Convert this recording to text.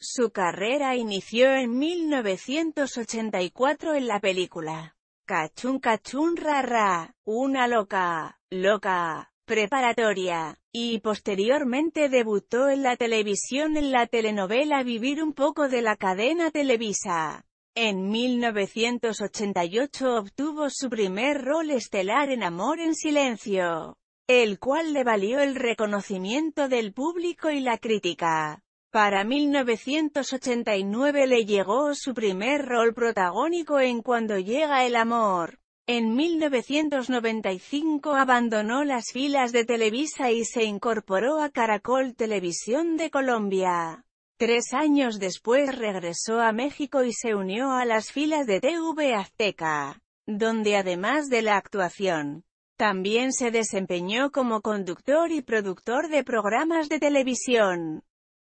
Su carrera inició en 1984 en la película Cachun Cachun Rara, una loca, loca, preparatoria, y posteriormente debutó en la televisión en la telenovela Vivir un poco de la cadena Televisa. En 1988 obtuvo su primer rol estelar en Amor en Silencio, el cual le valió el reconocimiento del público y la crítica. Para 1989 le llegó su primer rol protagónico en Cuando llega el amor. En 1995 abandonó las filas de Televisa y se incorporó a Caracol Televisión de Colombia. Tres años después regresó a México y se unió a las filas de TV Azteca, donde además de la actuación, también se desempeñó como conductor y productor de programas de televisión.